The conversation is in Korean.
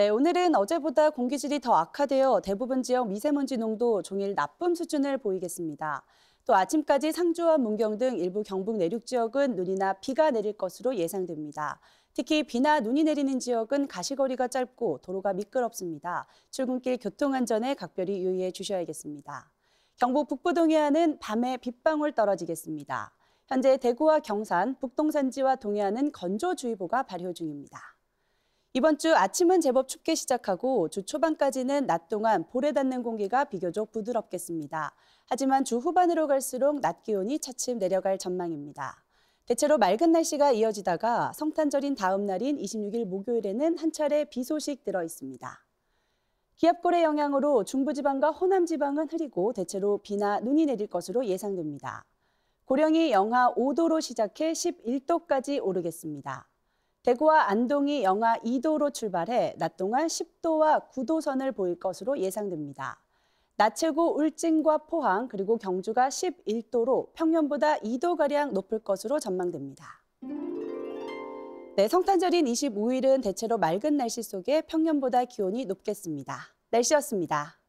네, 오늘은 어제보다 공기질이 더 악화되어 대부분 지역 미세먼지 농도 종일 나쁨 수준을 보이겠습니다. 또 아침까지 상주와 문경 등 일부 경북 내륙 지역은 눈이나 비가 내릴 것으로 예상됩니다. 특히 비나 눈이 내리는 지역은 가시거리가 짧고 도로가 미끄럽습니다. 출근길 교통안전에 각별히 유의해 주셔야겠습니다. 경북 북부 동해안은 밤에 빗방울 떨어지겠습니다. 현재 대구와 경산, 북동산지와 동해안은 건조주의보가 발효 중입니다. 이번 주 아침은 제법 춥게 시작하고 주 초반까지는 낮 동안 볼에 닿는 공기가 비교적 부드럽겠습니다. 하지만 주 후반으로 갈수록 낮 기온이 차츰 내려갈 전망입니다. 대체로 맑은 날씨가 이어지다가 성탄절인 다음 날인 26일 목요일에는 한 차례 비 소식 들어 있습니다. 기압골의 영향으로 중부지방과 호남지방은 흐리고 대체로 비나 눈이 내릴 것으로 예상됩니다. 고령이 영하 5도로 시작해 11도까지 오르겠습니다. 대구와 안동이 영하 2도로 출발해 낮 동안 10도와 9도 선을 보일 것으로 예상됩니다. 낮 최고 울진과 포항 그리고 경주가 11도로 평년보다 2도가량 높을 것으로 전망됩니다. 네, 성탄절인 25일은 대체로 맑은 날씨 속에 평년보다 기온이 높겠습니다. 날씨였습니다.